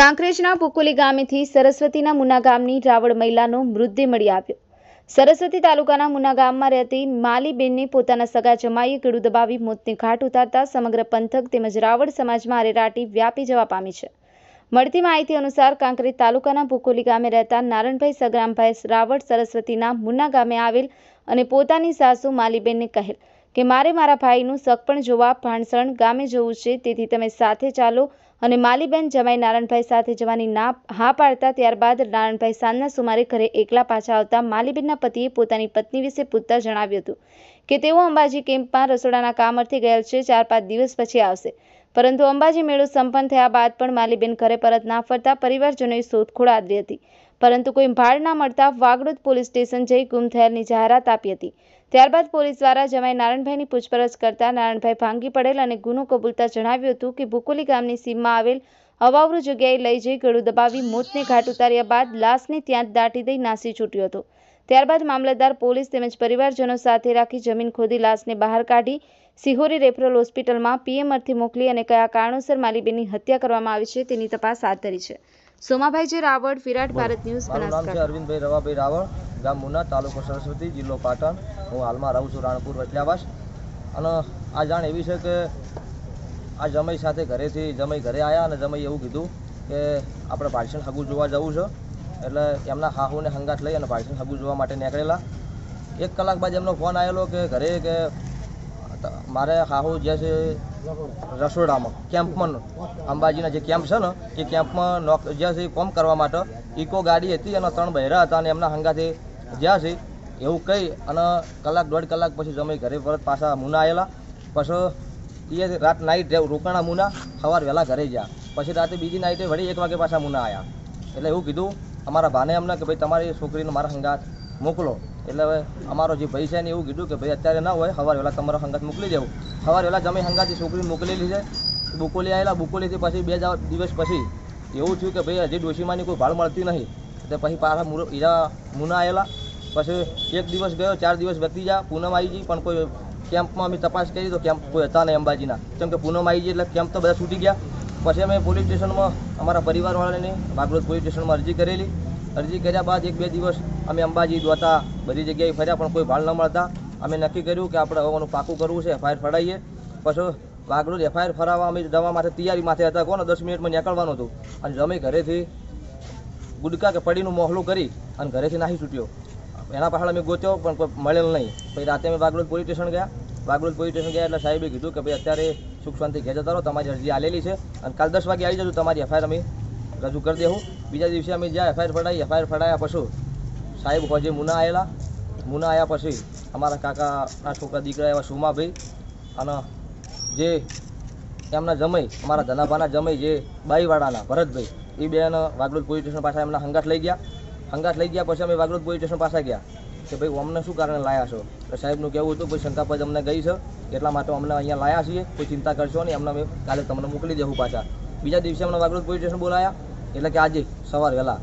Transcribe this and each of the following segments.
કાંકરેજના પુકોલી ગામેથી સરસ્વતીના મુના ગામની રાવળ મહિલાનો મૃતદેહ મળી આવ્યો સરસ્વતી તાલુકાના મુના ગામમાં રહેતી માલીબેનને પોતાના સગા જમાઈએ કીડું દબાવી મોતને ઘાટ ઉતારતા સમગ્ર પંથક તેમજ રાવળ સમાજમાં અરેરાટી વ્યાપી જવા પામી છે મળતી માહિતી અનુસાર કાંકરેજ તાલુકાના ભૂકોલી ગામે રહેતા નારણભાઈ સગરામભાઈ રાવળ સરસ્વતીના મુના ગામે આવેલ અને પોતાની સાસુ માલીબેનને કહેલ કે મારે મારા ભાઈનું સગપણ જોવા ભાણસણ ગામે જવું છે તેથી તમે સાથે ચાલો અને માલીબેન જમાઈ નારાયણભાઈ સાથે જવાની ના હા પાડતા ત્યારબાદ નારાયણભાઈ સાંજના સુમારે ઘરે એકલા પાછા આવતા માલીબેનના પતિએ પોતાની પત્ની વિશે પૂછતા જણાવ્યું હતું કે તેઓ અંબાજી કેમ્પમાં રસોડાના કામ અર્થે ગયેલ છે ચાર પાંચ દિવસ પછી આવશે પરંતુ અંબાજી મેળો સંપન્ન થયા બાદ પણ માલીબેન ઘરે પરત ના ફરતા પરિવારજનોએ શોધખોળ આદરી હતી પરંતુ કોઈ ભાડ ના મળતા વાગડોદ પોલીસ સ્ટેશન જઈ ગુમ થયેલની જાહેરાત આપી હતી ત્યારબાદ પોલીસ દ્વારા જમાઈ નારાયણભાઈની પૂછપરછ કરતા નારાયણભાઈ ભાંગી પડેલ અને ગુનો કબૂલતા જણાવ્યું હતું કે ભૂકોલી ગામની સીમમાં આવેલ અવાવરુ જગ્યાએ લઈ જઈ ગળું દબાવી મોતને ઘાટ ઉતાર્યા બાદ લાશને ત્યાં જ દાટી દઈ નાસી છૂટ્યો હતો ત્યારબાદ મામલતદાર પોલીસ તેમજ પરિવારજનો સાથે રાખી જમીન ખોદી લાશને બહાર કાઢી સિહોરી રેફરલ હોસ્પિટલમાં પીએમ મોકલી અને કયા કારણોસર માલીબેનની હત્યા કરવામાં આવી છે તેની તપાસ હાથ ધરી છે સોમાભાઈજી રાવળ વિરાટ ભારત ન્યૂઝ મારું નામ છે અરવિંદભાઈ રવાભાઈ રાવળ ગામ મુના તાલુકો સરસ્વતી જિલ્લો પાટણ હું હાલમાં રહું છું રાણપુર વચલાવાસ અને આ જાણ એવી છે કે આ જમાઈ સાથે ઘરેથી જમાઈ ઘરે આવ્યા અને જમાઈ એવું કીધું કે આપણે પાર્સલ હગું જોવા જવું છે એટલે એમના હાહુને હંગાત લઈ અને પાર્સલ હગું જોવા માટે નીકળેલા એક કલાક બાદ એમનો ફોન આવેલો કે ઘરે કે મારે હાહુ જે છે રસોડામાં કેમ્પમાં અંબાજીના જે કેમ્પ છે ને એ કેમ્પમાં નોક જ્યાં છે કોમ કરવા માટે ઇકો ગાડી હતી અને ત્રણ બહેરા હતા અને એમના હંગાથી જ્યાં છે એવું કહી અને કલાક દોઢ કલાક પછી જમે ઘરે પરત પાછા મુના આવેલા પછી એ રાત નાઇટ રોકાણા મુના સવાર વહેલા ઘરે ગયા પછી રાતે બીજી નાઇટે વળી એક વાગે પાછા મુના આવ્યા એટલે એવું કીધું અમારા ભાને અમને કે ભાઈ તમારી છોકરીને મારા હંગાથ મોકલો એટલે હવે અમારો જે ભાઈ છે ને એવું કીધું કે ભાઈ અત્યારે ના હોય સવારે વહેલા તમારા સંગાત મોકલી દેવું સવારે વહેલા તમે સંગાતથી છોકરી મોકલી છે બુકોલી આવેલા બુકોલીથી પછી બે દિવસ પછી એવું થયું કે ભાઈ હજી ડોશીમાંની કોઈ ભાળ મળતી નહીં એટલે પછી પાછા મૂરો ઈરા મુના આવેલા પછી એક દિવસ ગયો ચાર દિવસ વતી જા પૂનમ આવી ગઈ પણ કોઈ કેમ્પમાં અમે તપાસ કરી તો કેમ્પ કોઈ હતા નહીં અંબાજીના કેમ કે પૂનમ આવી ગઈ એટલે કેમ્પ તો બધા છૂટી ગયા પછી અમે પોલીસ સ્ટેશનમાં અમારા પરિવારવાળાને બાગરોજ પોલીસ સ્ટેશનમાં અરજી કરેલી અરજી કર્યા બાદ એક બે દિવસ અમે અંબાજી દ્વારા બધી જગ્યાએ ફર્યા પણ કોઈ ભાળ ન મળતા અમે નક્કી કર્યું કે આપણે હવાનું પાકું કરવું છે એફઆઈઆર ફરાઈએ પછી વાગડોદ એફઆઈઆર ફરાવવા અમે જવા માટે તૈયારી માથે હતા કોને દસ મિનિટમાં નીકળવાનું હતું અને અમે ઘરેથી ગુડકા કે પડીનું મોહલું કરી અને ઘરેથી નાહી છૂટ્યો એના પાછળ અમે ગોત્યો પણ કોઈ મળેલ નહીં પછી રાતે અમે વાગડોદ પોલીસ સ્ટેશન ગયા વાગડોદ પોલીસ સ્ટેશન ગયા એટલે સાહેબે કીધું કે ભાઈ અત્યારે સુખ શાંતિ ઘેર જતા રહો તમારી અરજી આલેલી છે અને કાલ દસ વાગે આવી જજો તમારી એફઆઈઆર અમે રજૂ કરી દેવું બીજા દિવસે અમે જ્યાં એફઆઈઆર ફડાવી એફઆઈઆર ફડાયા પછી સાહેબ હોજે મુના આવેલા મુના આવ્યા પછી અમારા કાકાના છોકરા દીકરા એવા સુમાભાઈ અને જે એમના જમાઈ અમારા ધનાભાના જમાઈ જે બાઈવાડાના ભરતભાઈ એ બેન વાગડોદ પોલીસ સ્ટેશન પાસે એમના હંગાટ લઈ ગયા હંગાટ લઈ ગયા પછી અમે વાગડોદ પોલીસ સ્ટેશન પાસે ગયા કે ભાઈ અમને શું કારણે લાયા છો તો સાહેબનું કહેવું હતું ભાઈ શંકાપદ અમને ગઈ છે એટલા માટે અમને અહીંયા લાયા છીએ કોઈ ચિંતા કરશો નહીં અમને કાલે તમને મોકલી દેવું પાછા બીજા દિવસે અમને વાગડોદ પોલીસ સ્ટેશન બોલાયા એટલે કે આજે સવાર વહેલા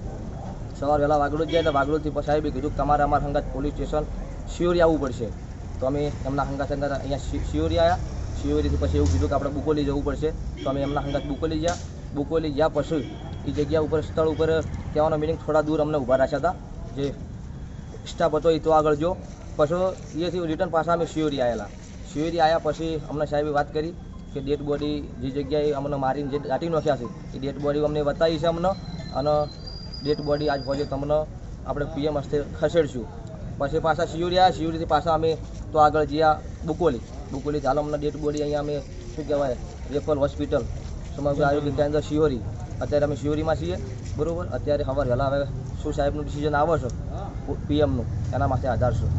સવાર વહેલા વાગડોદ જાય એટલે વાગડોદથી પછી સાહેબે કીધું કે તમારે અમારા સંગાત પોલીસ સ્ટેશન શિયોરી આવવું પડશે તો અમે એમના સંગાત સંગાત અહીંયા શિયોરી આવ્યા શિયોરીથી પછી એવું કીધું કે આપણે બુકોલી જવું પડશે તો અમે એમના સંગાત બુકોલી ગયા બુકોલી ગયા પછી એ જગ્યા ઉપર સ્થળ ઉપર કહેવાનો મિનિંગ થોડા દૂર અમને ઊભા રાખ્યા હતા જે સ્ટાફ હતો એ તો આગળ જો પછી એથી રિટર્ન પાછા અમે શિયોરી આવેલા શિયોરી આવ્યા પછી અમને સાહેબે વાત કરી કે ડેડ બોડી જે જગ્યાએ અમને મારીને જે દાટી નાખ્યા છે એ ડેડ બોડી અમને બતાવી છે અમને અને ડેડ બોડી આજ ફોજે તમને આપણે પીએમ હસ્તે ખસેડશું પછી પાછા શિયુરી આવ્યા શિયુરીથી પાછા અમે તો આગળ જ્યાં બુકોલી બુકોલી ચાલો અમને ડેડ બોડી અહીંયા અમે શું કહેવાય રેફર હોસ્પિટલ સમગ્ર આરોગ્ય કેન્દ્ર શિયોરી અત્યારે અમે શિયોરીમાં છીએ બરાબર અત્યારે ખબર વહેલા હવે શું સાહેબનું ડિસિઝન આવે પીએમનું એના માટે આધારશું